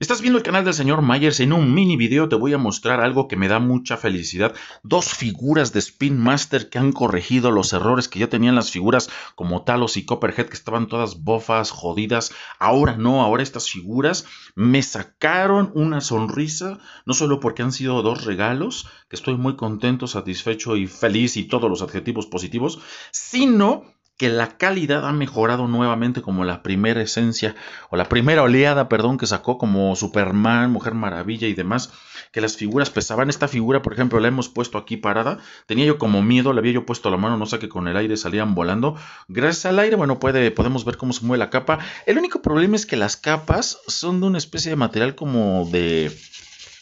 Estás viendo el canal del señor Myers. En un mini video te voy a mostrar algo que me da mucha felicidad. Dos figuras de Spin Master que han corregido los errores que ya tenían las figuras como Talos y Copperhead que estaban todas bofas, jodidas. Ahora no, ahora estas figuras me sacaron una sonrisa. No solo porque han sido dos regalos, que estoy muy contento, satisfecho y feliz y todos los adjetivos positivos, sino que la calidad ha mejorado nuevamente como la primera esencia o la primera oleada, perdón, que sacó como Superman, Mujer Maravilla y demás, que las figuras pesaban. Esta figura, por ejemplo, la hemos puesto aquí parada. Tenía yo como miedo, La había yo puesto la mano, no sé que con el aire salían volando. Gracias al aire, bueno, puede, podemos ver cómo se mueve la capa. El único problema es que las capas son de una especie de material como de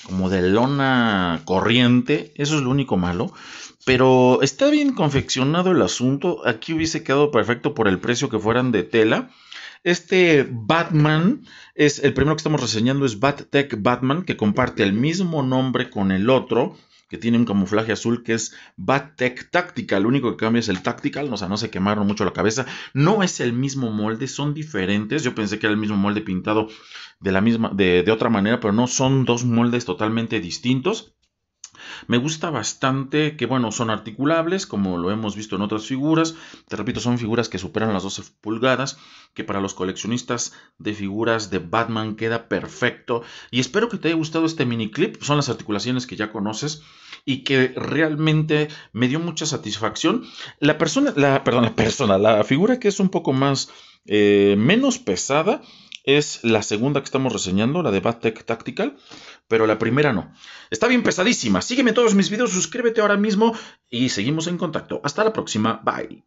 como de lona corriente, eso es lo único malo. Pero está bien confeccionado el asunto, aquí hubiese quedado perfecto por el precio que fueran de tela. Este Batman es el primero que estamos reseñando, es Battech Batman, que comparte el mismo nombre con el otro, que tiene un camuflaje azul que es Battech Tactical. Lo único que cambia es el Tactical, o sea, no se quemaron mucho la cabeza. No es el mismo molde, son diferentes. Yo pensé que era el mismo molde pintado de, la misma, de, de otra manera, pero no, son dos moldes totalmente distintos. Me gusta bastante que, bueno, son articulables, como lo hemos visto en otras figuras. Te repito, son figuras que superan las 12 pulgadas, que para los coleccionistas de figuras de Batman queda perfecto. Y espero que te haya gustado este mini clip. Son las articulaciones que ya conoces y que realmente me dio mucha satisfacción. La persona, la, perdón, la persona, la figura que es un poco más, eh, menos pesada, es la segunda que estamos reseñando, la de Tech Tactical, pero la primera no. Está bien pesadísima. Sígueme todos mis videos, suscríbete ahora mismo y seguimos en contacto. Hasta la próxima. Bye.